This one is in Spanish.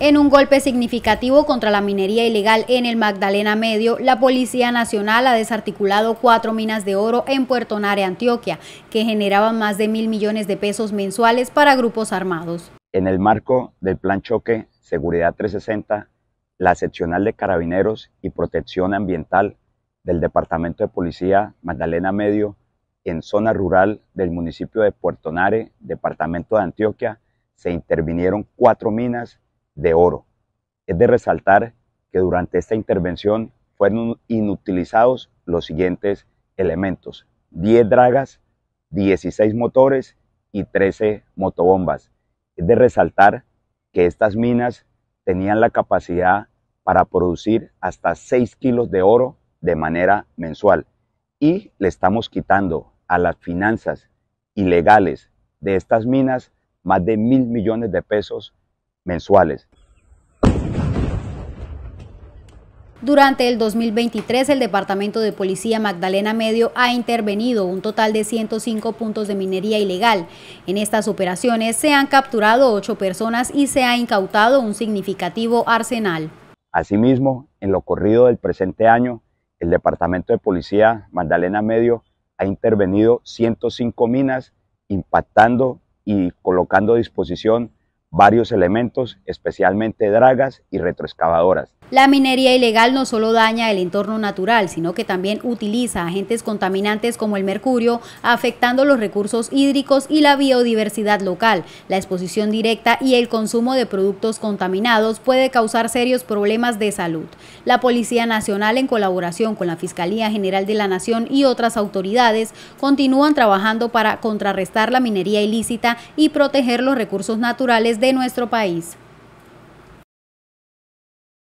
En un golpe significativo contra la minería ilegal en el Magdalena Medio, la Policía Nacional ha desarticulado cuatro minas de oro en Puerto Nare, Antioquia, que generaban más de mil millones de pesos mensuales para grupos armados. En el marco del Plan Choque Seguridad 360, la seccional de carabineros y protección ambiental del Departamento de Policía Magdalena Medio, en zona rural del municipio de Puerto Nare, Departamento de Antioquia, se intervinieron cuatro minas de oro. Es de resaltar que durante esta intervención fueron inutilizados los siguientes elementos. 10 dragas, 16 motores y 13 motobombas. Es de resaltar que estas minas tenían la capacidad para producir hasta 6 kilos de oro de manera mensual. Y le estamos quitando a las finanzas ilegales de estas minas más de mil millones de pesos mensuales. Durante el 2023, el Departamento de Policía Magdalena Medio ha intervenido un total de 105 puntos de minería ilegal. En estas operaciones se han capturado ocho personas y se ha incautado un significativo arsenal. Asimismo, en lo corrido del presente año, el Departamento de Policía Magdalena Medio ha intervenido 105 minas, impactando y colocando a disposición varios elementos, especialmente dragas y retroexcavadoras, la minería ilegal no solo daña el entorno natural, sino que también utiliza agentes contaminantes como el mercurio, afectando los recursos hídricos y la biodiversidad local. La exposición directa y el consumo de productos contaminados puede causar serios problemas de salud. La Policía Nacional, en colaboración con la Fiscalía General de la Nación y otras autoridades, continúan trabajando para contrarrestar la minería ilícita y proteger los recursos naturales de nuestro país.